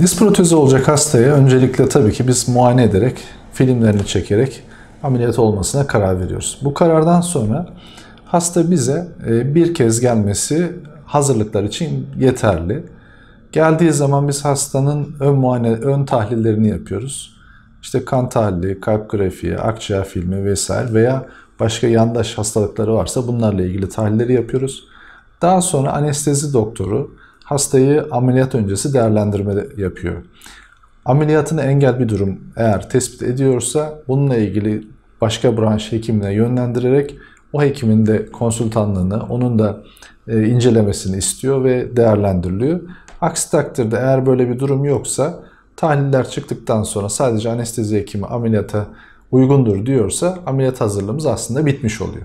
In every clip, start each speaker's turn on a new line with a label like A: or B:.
A: Diz protezi olacak hastaya öncelikle tabii ki biz muayene ederek, filmlerini çekerek ameliyat olmasına karar veriyoruz. Bu karardan sonra hasta bize e, bir kez gelmesi hazırlıklar için yeterli. Geldiği zaman biz hastanın ön muayene, ön tahlillerini yapıyoruz. İşte kan tahlili, kalp grafiği, akciğer filmi vesaire veya başka yandaş hastalıkları varsa bunlarla ilgili tahlilleri yapıyoruz. Daha sonra anestezi doktoru hastayı ameliyat öncesi değerlendirme yapıyor. Ameliyatını engel bir durum eğer tespit ediyorsa bununla ilgili başka branş hekimine yönlendirerek o hekimin de konsultanlığını, onun da e, incelemesini istiyor ve değerlendiriliyor. Aksi takdirde eğer böyle bir durum yoksa tahliller çıktıktan sonra sadece anestezi hekimi ameliyata uygundur diyorsa ameliyat hazırlığımız aslında bitmiş oluyor.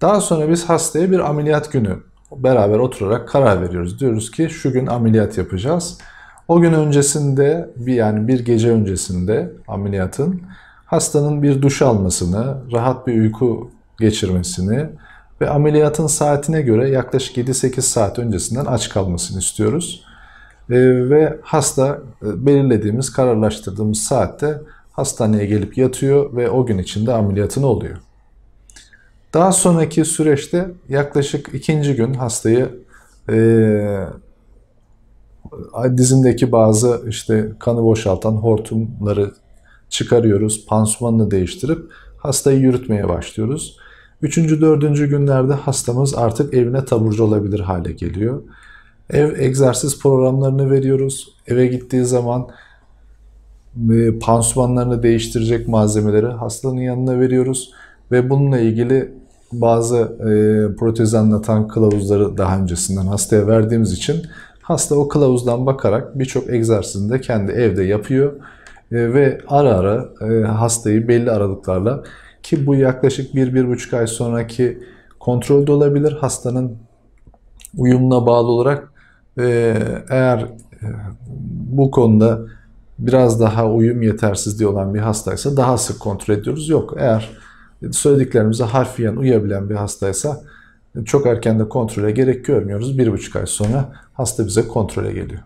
A: Daha sonra biz hastaya bir ameliyat günü beraber oturarak karar veriyoruz. Diyoruz ki şu gün ameliyat yapacağız. O gün öncesinde bir yani bir gece öncesinde ameliyatın hastanın bir duş almasını, rahat bir uyku geçirmesini ve ameliyatın saatine göre yaklaşık 7-8 saat öncesinden aç kalmasını istiyoruz. E, ve hasta e, belirlediğimiz, kararlaştırdığımız saatte hastaneye gelip yatıyor ve o gün içinde ameliyatını oluyor. Daha sonraki süreçte yaklaşık ikinci gün hastayı e, dizindeki bazı işte kanı boşaltan hortumları çıkarıyoruz, pansumanını değiştirip hastayı yürütmeye başlıyoruz. Üçüncü, dördüncü günlerde hastamız artık evine taburcu olabilir hale geliyor. Ev egzersiz programlarını veriyoruz. Eve gittiği zaman e, pansumanlarını değiştirecek malzemeleri hastanın yanına veriyoruz ve bununla ilgili bazı e, protezi anlatan kılavuzları daha öncesinden hastaya verdiğimiz için hasta o kılavuzdan bakarak birçok egzersizini de kendi evde yapıyor e, ve ara ara e, hastayı belli aralıklarla ki bu yaklaşık 1-1,5 ay sonraki kontrolde olabilir. Hastanın uyumuna bağlı olarak e, eğer e, bu konuda biraz daha uyum yetersizliği olan bir hastaysa daha sık kontrol ediyoruz. Yok eğer söylediklerimize harfiyen uyabilen bir hastaysa çok erken de kontrole gerek görmüyoruz. Bir buçuk ay sonra hasta bize kontrole geliyor.